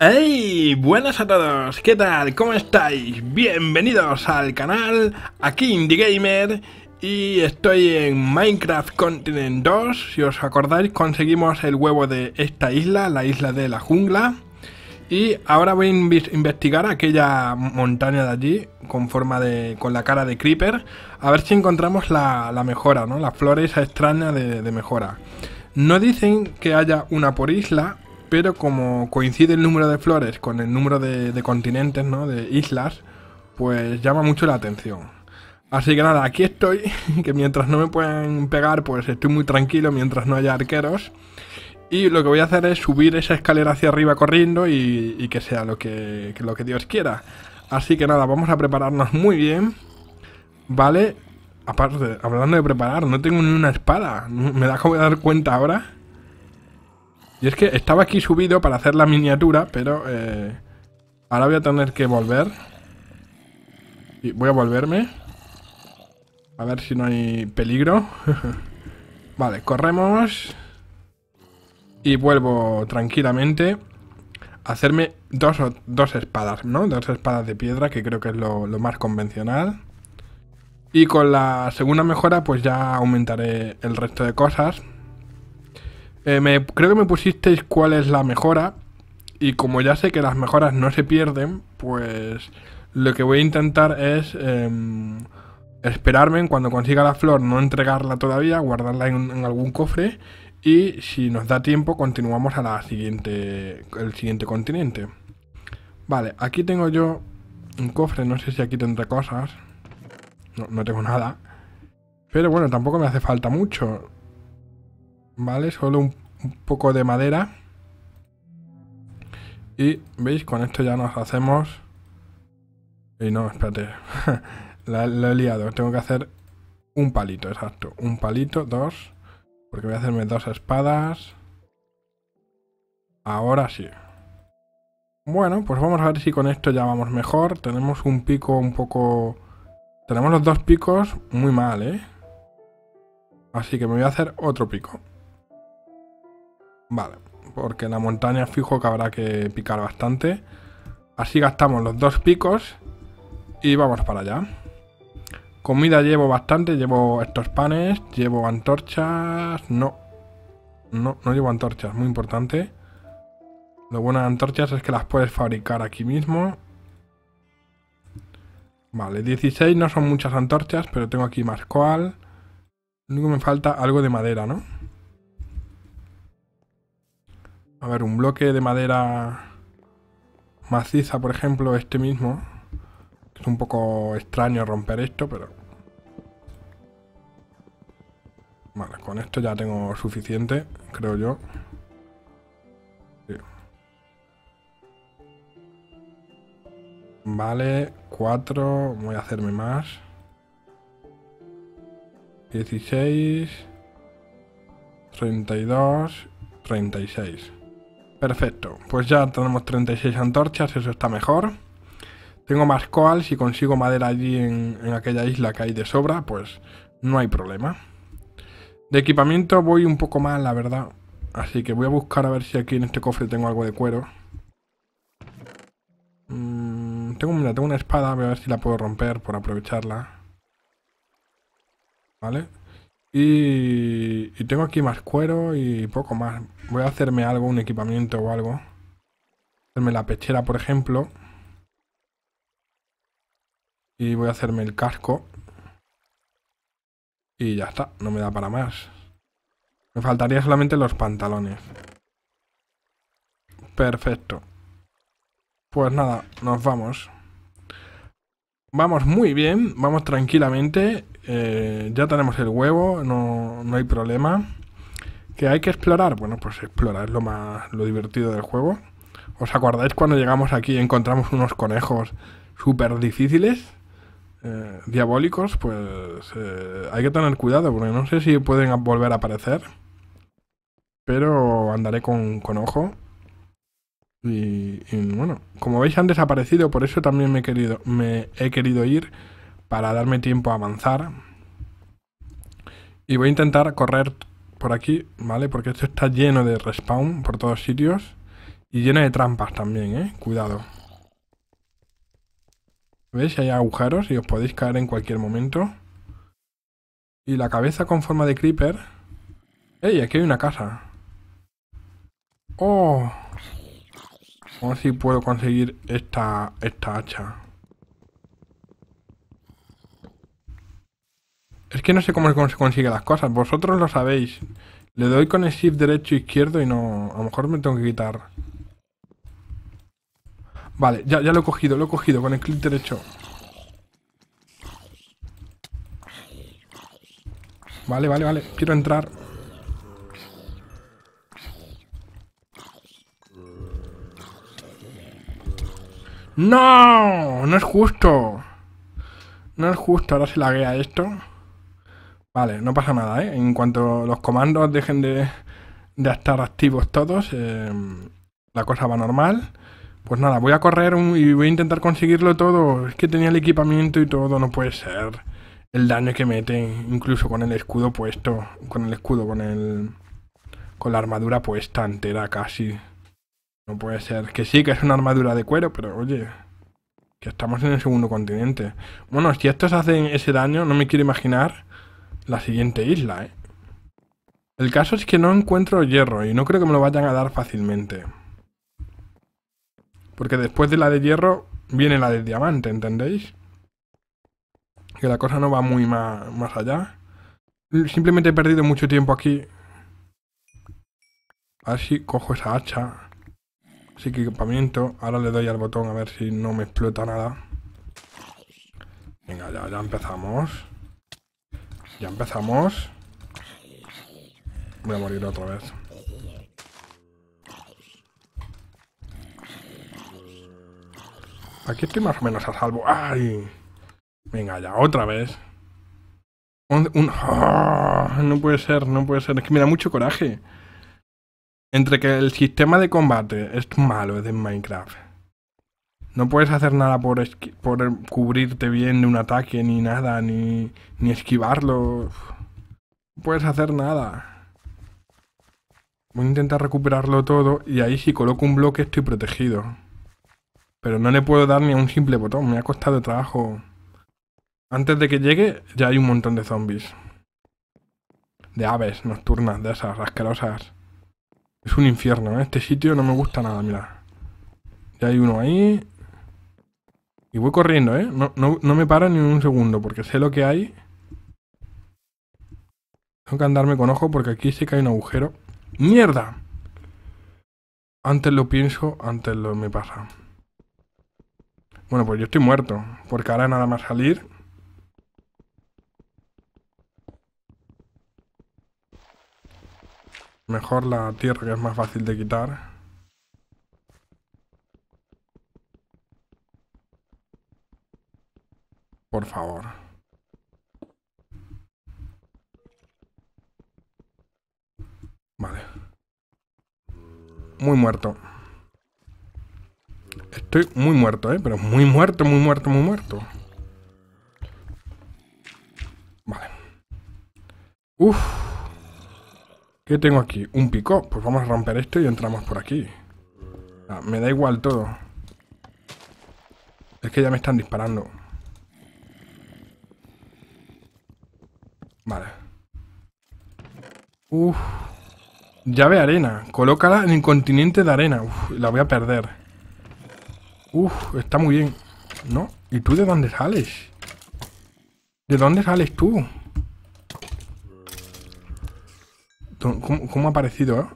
¡Hey! Buenas a todos, ¿qué tal? ¿Cómo estáis? Bienvenidos al canal, aquí Indie Gamer y estoy en Minecraft Continent 2. Si os acordáis, conseguimos el huevo de esta isla, la isla de la jungla. Y ahora voy a investigar aquella montaña de allí con forma de. con la cara de Creeper. A ver si encontramos la, mejora, ¿no? La esa extraña de mejora. No dicen que haya una por isla pero como coincide el número de flores con el número de, continentes, ¿no? De islas, pues llama mucho la atención. Así que nada, aquí estoy, que mientras no me puedan pegar, pues estoy muy tranquilo mientras no haya arqueros. Y lo que voy a hacer es subir esa escalera hacia arriba corriendo y, que sea lo que, lo que Dios quiera. Así que nada, vamos a prepararnos muy bien. ¿Vale? Aparte, hablando de preparar, no tengo ni una espada. Me da como dar cuenta ahora. Y es que estaba aquí subido para hacer la miniatura, pero eh, ahora voy a tener que volver. Y voy a volverme. A ver si no hay peligro. vale, corremos. Y vuelvo tranquilamente a hacerme dos, dos espadas, ¿no? Dos espadas de piedra, que creo que es lo, lo más convencional. Y con la segunda mejora, pues ya aumentaré el resto de cosas. Eh, creo que me pusisteis cuál es la mejora. Y como ya sé que las mejoras no se pierden, pues lo que voy a intentar es em, esperarme cuando consiga la flor, no entregarla todavía, guardarla en, algún cofre. Y si nos da tiempo, continuamos a la siguiente, el siguiente continente. Vale, aquí tengo yo un cofre, no sé si aquí tendré cosas. No, no tengo nada. Pero bueno, tampoco me hace falta mucho. ¿vale? Solo un, poco de madera. Y, ¿veis? Con esto ya nos hacemos... Y no, espérate. lo he liado. Tengo que hacer un palito, exacto. Un palito, dos. Porque voy a hacerme dos espadas. Ahora sí. Bueno, pues vamos a ver si con esto ya vamos mejor. Tenemos un pico un poco... Tenemos los dos picos muy mal, ¿eh? Así que me voy a hacer otro pico. Vale, porque en la montaña fijo que habrá que picar bastante. Así gastamos los dos picos y vamos para allá. Comida llevo bastante, llevo estos panes, llevo antorchas... No, no, no llevo antorchas, muy importante. Lo bueno de antorchas es que las puedes fabricar aquí mismo. Vale, 16 no son muchas antorchas, pero tengo aquí más coal. Lo único que me falta algo de madera, ¿no? A ver, un bloque de madera maciza, por ejemplo, este mismo. Es un poco extraño romper esto, pero... Vale, con esto ya tengo suficiente, creo yo. Vale, 4, voy a hacerme más. 16, 32, 36. Perfecto, pues ya tenemos 36 antorchas, eso está mejor. Tengo más coal, si consigo madera allí en, aquella isla que hay de sobra, pues no hay problema. De equipamiento voy un poco mal, la verdad. Así que voy a buscar a ver si aquí en este cofre tengo algo de cuero. Mm, tengo, tengo una espada, voy a ver si la puedo romper por aprovecharla. Vale, y, tengo aquí más cuero y poco más. Voy a hacerme algo, un equipamiento o algo. Hacerme la pechera, por ejemplo. Y voy a hacerme el casco. Y ya está, no me da para más. Me faltaría solamente los pantalones. Perfecto. Pues nada, nos vamos. Vamos muy bien, vamos tranquilamente, eh, ya tenemos el huevo, no, hay problema. ¿Que hay que explorar? Bueno, pues explorar es lo, más, lo divertido del juego. ¿Os acordáis cuando llegamos aquí y encontramos unos conejos súper difíciles? Eh, diabólicos, pues eh, hay que tener cuidado porque no sé si pueden volver a aparecer. Pero andaré con, con ojo. Y, bueno, como veis han desaparecido, por eso también me he querido, me he querido ir para darme tiempo a avanzar. Y voy a intentar correr por aquí, ¿vale? Porque esto está lleno de respawn por todos sitios. Y lleno de trampas también, ¿eh? Cuidado. ¿Veis? Hay agujeros y os podéis caer en cualquier momento. Y la cabeza con forma de creeper. ¡Ey! Aquí hay una casa. ¡Oh! A ver si puedo conseguir esta, esta hacha. Es que no sé cómo se consigue las cosas. Vosotros lo sabéis. Le doy con el shift derecho izquierdo y no... A lo mejor me tengo que quitar. Vale, ya, ya lo he cogido, lo he cogido con el clic derecho. Vale, vale, vale. Quiero entrar. ¡No! No es justo. No es justo. Ahora se laguea esto. Vale, no pasa nada, ¿eh? En cuanto los comandos dejen de, estar activos todos, eh, la cosa va normal. Pues nada, voy a correr y voy a intentar conseguirlo todo. Es que tenía el equipamiento y todo, no puede ser. El daño que mete, incluso con el escudo puesto, con el escudo, con el... con la armadura puesta entera casi. No puede ser. Que sí, que es una armadura de cuero, pero oye. Que estamos en el segundo continente. Bueno, si estos hacen ese daño, no me quiero imaginar la siguiente isla, ¿eh? El caso es que no encuentro hierro y no creo que me lo vayan a dar fácilmente. Porque después de la de hierro viene la de diamante, ¿entendéis? Que la cosa no va muy más, allá. Simplemente he perdido mucho tiempo aquí. A ver si cojo esa hacha. Así que equipamiento. Ahora le doy al botón a ver si no me explota nada. Venga, ya, ya empezamos. Ya empezamos. Voy a morir otra vez. Aquí estoy más o menos a salvo. ¡Ay! Venga, ya, otra vez. ¡Ah! No puede ser, no puede ser. Es que me da mucho coraje. Entre que el sistema de combate es malo de Minecraft. No puedes hacer nada por, por cubrirte bien de un ataque, ni nada, ni, ni esquivarlo. No puedes hacer nada. Voy a intentar recuperarlo todo y ahí si coloco un bloque estoy protegido. Pero no le puedo dar ni a un simple botón, me ha costado trabajo. Antes de que llegue ya hay un montón de zombies. De aves nocturnas, de esas asquerosas. Es un infierno, ¿eh? este sitio no me gusta nada, mira. Ya hay uno ahí. Y voy corriendo, ¿eh? No, no me paro ni un segundo, porque sé lo que hay. Tengo que andarme con ojo porque aquí se cae un agujero. ¡Mierda! Antes lo pienso, antes lo me pasa. Bueno, pues yo estoy muerto, porque ahora nada más salir... Mejor la tierra que es más fácil de quitar. Por favor. Vale. Muy muerto. Estoy muy muerto, ¿eh? Pero muy muerto, muy muerto, muy muerto. Vale. Uf. ¿Qué tengo aquí? ¿Un pico? Pues vamos a romper esto y entramos por aquí. Ah, me da igual todo. Es que ya me están disparando. Vale. Uf. Llave arena. Colócala en el continente de arena. Uf, la voy a perder. Uf, está muy bien. ¿No? ¿Y tú de dónde sales? ¿De dónde sales tú? ¿Cómo, ha parecido?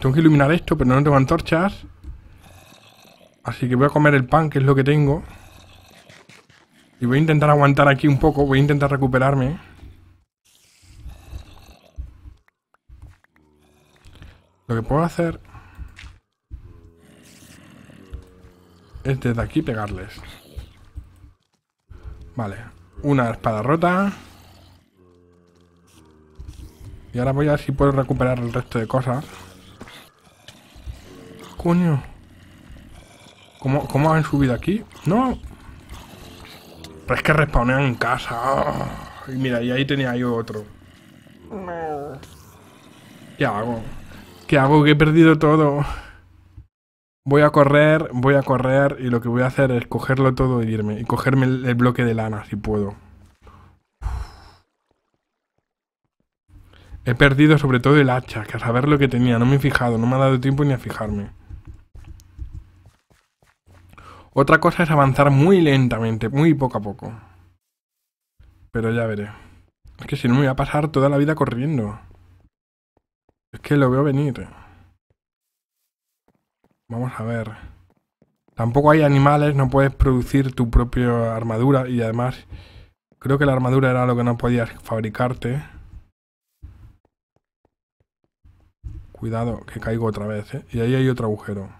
Tengo que iluminar esto, pero no tengo antorchas. Así que voy a comer el pan, que es lo que tengo. Y voy a intentar aguantar aquí un poco. Voy a intentar recuperarme. Lo que puedo hacer... Es desde aquí pegarles. Vale. Una espada rota. Y ahora voy a ver si puedo recuperar el resto de cosas. Coño. ¿Cómo, han subido aquí? No. Pero es que respawnean en casa. Ah, y mira, y ahí tenía yo otro. ¿Qué hago? ¿Qué hago? Que he perdido todo. Voy a correr, voy a correr y lo que voy a hacer es cogerlo todo y irme. Y cogerme el bloque de lana si puedo. He perdido sobre todo el hacha, que a saber lo que tenía, no me he fijado, no me ha dado tiempo ni a fijarme. Otra cosa es avanzar muy lentamente, muy poco a poco. Pero ya veré. Es que si no me voy a pasar toda la vida corriendo. Es que lo veo venir. Vamos a ver. Tampoco hay animales, no puedes producir tu propia armadura y además creo que la armadura era lo que no podías fabricarte. Cuidado, que caigo otra vez, ¿eh? Y ahí hay otro agujero.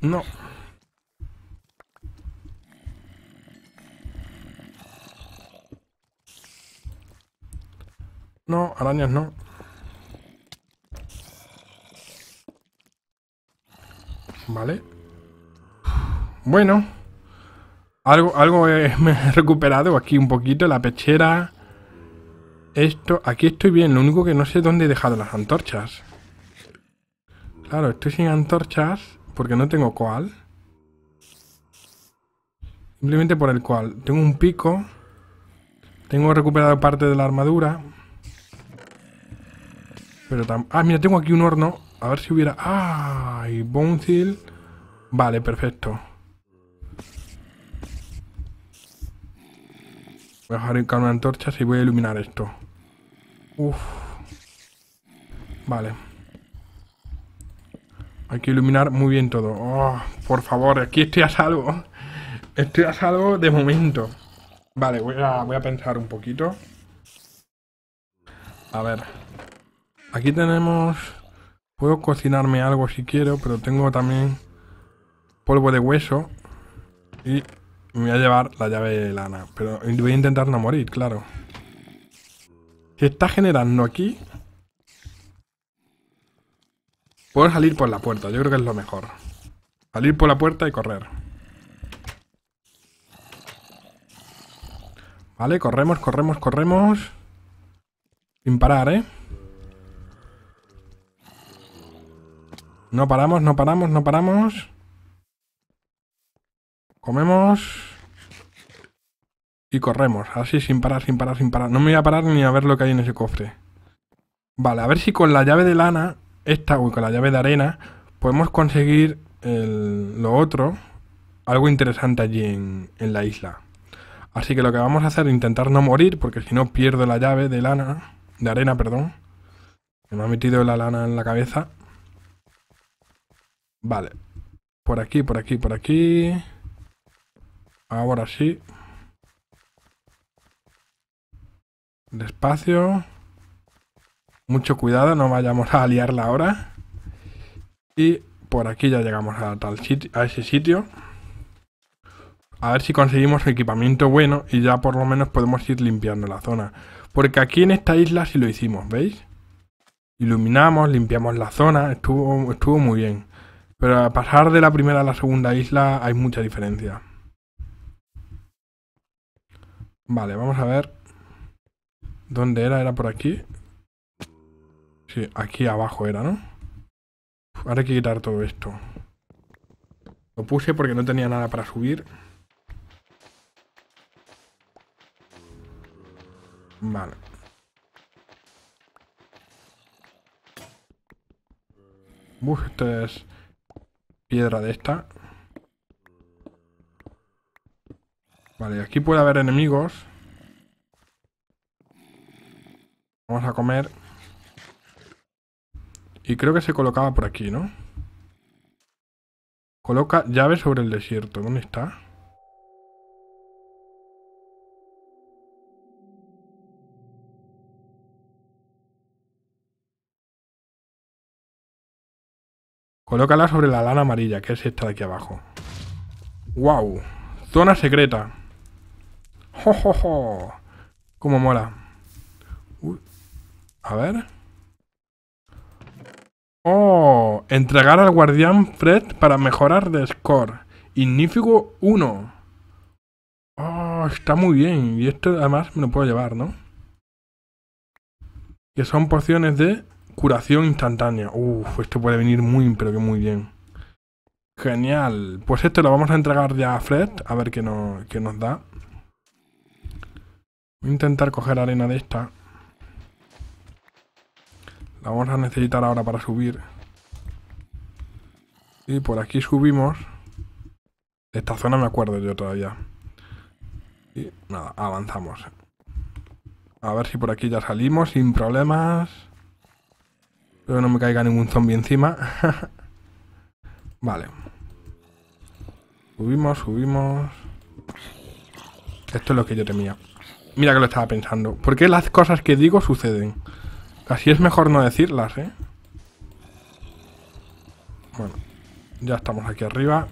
No. No, arañas no. Vale. Bueno, algo, algo me he recuperado aquí un poquito, la pechera. Esto, aquí estoy bien, lo único que no sé dónde he dejado las antorchas. Claro, estoy sin antorchas porque no tengo cual. Simplemente por el cual. Tengo un pico. Tengo recuperado parte de la armadura. Pero Ah, mira, tengo aquí un horno. A ver si hubiera... ¡Ay! Ah, Vale, perfecto. Voy a fabricar una antorcha y voy a iluminar esto. Uf. Vale. Hay que iluminar muy bien todo. Oh, por favor, aquí estoy a salvo. Estoy a salvo de momento. Vale, voy a pensar un poquito. A ver. Aquí tenemos... Puedo cocinarme algo si quiero, pero tengo también polvo de hueso. Y me voy a llevar la llave de lana. Pero voy a intentar no morir, claro. Si está generando aquí... Puedo salir por la puerta, yo creo que es lo mejor. Salir por la puerta y correr. Vale, corremos, corremos, corremos. Sin parar, ¿eh? No paramos, no paramos, no paramos. Comemos. Y corremos, así sin parar, sin parar, sin parar. No me voy a parar ni a ver lo que hay en ese cofre. Vale, a ver si con la llave de lana, esta o con la llave de arena, podemos conseguir lo otro, algo interesante allí en, en la isla. Así que lo que vamos a hacer es intentar no morir, porque si no pierdo la llave de lana, de arena, perdón. Me ha metido la lana en la cabeza. Vale. Por aquí, por aquí, por aquí. Ahora sí. Despacio. Mucho cuidado, no vayamos a liarla ahora. Y por aquí ya llegamos a, tal sitio, a ese sitio. A ver si conseguimos equipamiento bueno y ya por lo menos podemos ir limpiando la zona. Porque aquí en esta isla sí lo hicimos, ¿veis? Iluminamos, limpiamos la zona, estuvo, estuvo muy bien. Pero a pasar de la primera a la segunda isla hay mucha diferencia. Vale, vamos a ver ¿Dónde era? ¿Era por aquí? Sí, aquí abajo era, ¿no? ahora hay que quitar todo esto. Lo puse porque no tenía nada para subir. Vale. Uf, piedra de esta. Vale, aquí puede haber enemigos. Vamos a comer. Y creo que se colocaba por aquí, ¿no? Coloca llave sobre el desierto. ¿Dónde está? Colócala sobre la lana amarilla, que es esta de aquí abajo. ¡Wow! Zona secreta. ¡Jo, jo, jo! cómo mola! Uy. A ver. Oh, entregar al guardián Fred para mejorar de score. Ignífico 1. Oh, está muy bien. Y esto además me lo puedo llevar, ¿no? Que son pociones de curación instantánea. Uf, esto puede venir muy, pero que muy bien. Genial. Pues esto lo vamos a entregar ya a Fred. A ver qué, no, qué nos da. Voy a intentar coger arena de esta vamos a necesitar ahora para subir. Y por aquí subimos. Esta zona me acuerdo yo todavía. Y nada, avanzamos. A ver si por aquí ya salimos sin problemas. Pero no me caiga ningún zombie encima. vale. Subimos, subimos. Esto es lo que yo temía. Mira que lo estaba pensando. ¿Por qué las cosas que digo suceden? Así es mejor no decirlas, ¿eh? Bueno, ya estamos aquí arriba.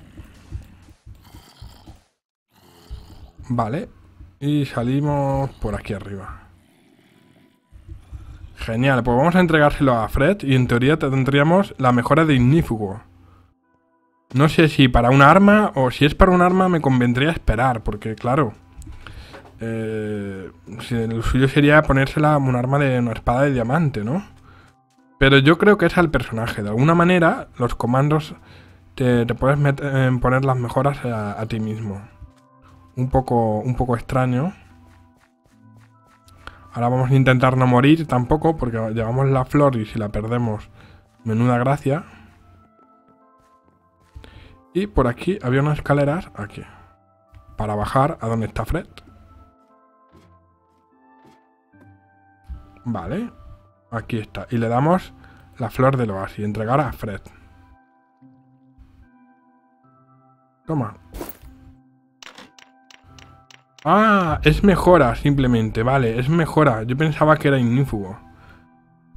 Vale. Y salimos por aquí arriba. Genial, pues vamos a entregárselo a Fred y en teoría tendríamos la mejora de Ignífugo. No sé si para un arma o si es para un arma me convendría esperar, porque claro... Eh, el suyo sería ponérsela un arma de una espada de diamante, ¿no? Pero yo creo que es al personaje. De alguna manera, los comandos te, puedes poner las mejoras a, ti mismo. Un poco, un poco extraño. Ahora vamos a intentar no morir tampoco, porque llevamos la flor y si la perdemos, menuda gracia. Y por aquí había unas escaleras, aquí, para bajar a donde está Fred. Vale. Aquí está. Y le damos la flor del oasis. Entregar a Fred. Toma. Ah, es mejora simplemente. Vale, es mejora. Yo pensaba que era ignífugo.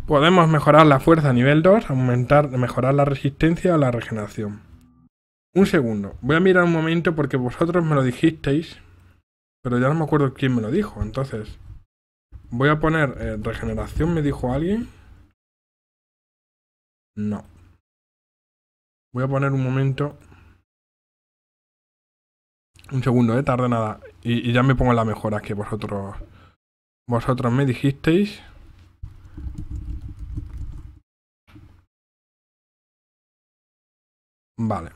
Podemos mejorar la fuerza a nivel 2, aumentar, mejorar la resistencia a la regeneración. Un segundo. Voy a mirar un momento porque vosotros me lo dijisteis. Pero ya no me acuerdo quién me lo dijo. Entonces... Voy a poner eh, regeneración, me dijo alguien. No. Voy a poner un momento. Un segundo, eh, Tarde nada. Y, ya me pongo la mejora que vosotros. Vosotros me dijisteis. Vale.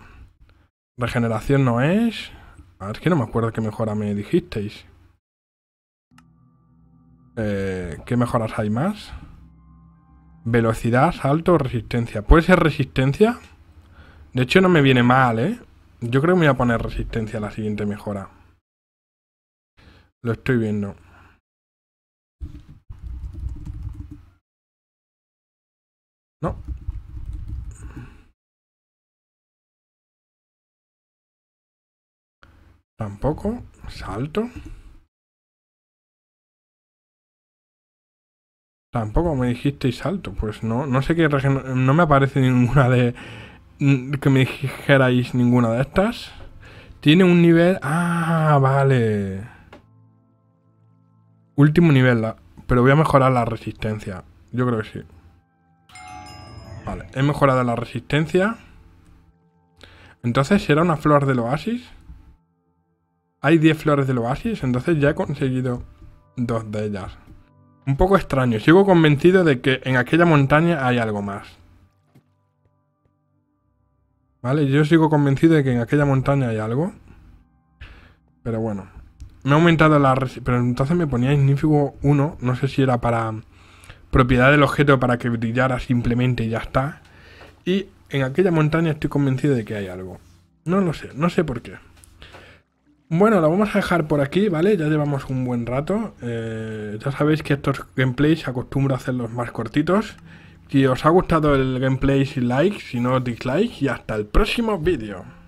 Regeneración no es. A ver, es que no me acuerdo qué mejora me dijisteis. Eh, ¿Qué mejoras hay más? Velocidad, salto, resistencia. ¿Puede ser resistencia? De hecho, no me viene mal, ¿eh? Yo creo que me voy a poner resistencia a la siguiente mejora. Lo estoy viendo. No. Tampoco. Salto. Tampoco me dijisteis alto, pues no, no sé qué no me aparece ninguna de que me dijerais ninguna de estas. Tiene un nivel, ah, vale. Último nivel, pero voy a mejorar la resistencia. Yo creo que sí. Vale, he mejorado la resistencia. Entonces, ¿será una flor del oasis? Hay 10 flores del oasis, entonces ya he conseguido dos de ellas. Un poco extraño, sigo convencido de que en aquella montaña hay algo más. ¿Vale? Yo sigo convencido de que en aquella montaña hay algo. Pero bueno. Me ha aumentado la... Pero entonces me ponía ignífico 1. No sé si era para propiedad del objeto para que brillara simplemente y ya está. Y en aquella montaña estoy convencido de que hay algo. No lo sé, no sé por qué. Bueno, lo vamos a dejar por aquí, ¿vale? Ya llevamos un buen rato. Eh, ya sabéis que estos gameplays acostumbro a hacerlos más cortitos. Si os ha gustado el gameplay, like, si no, dislike. Y hasta el próximo vídeo.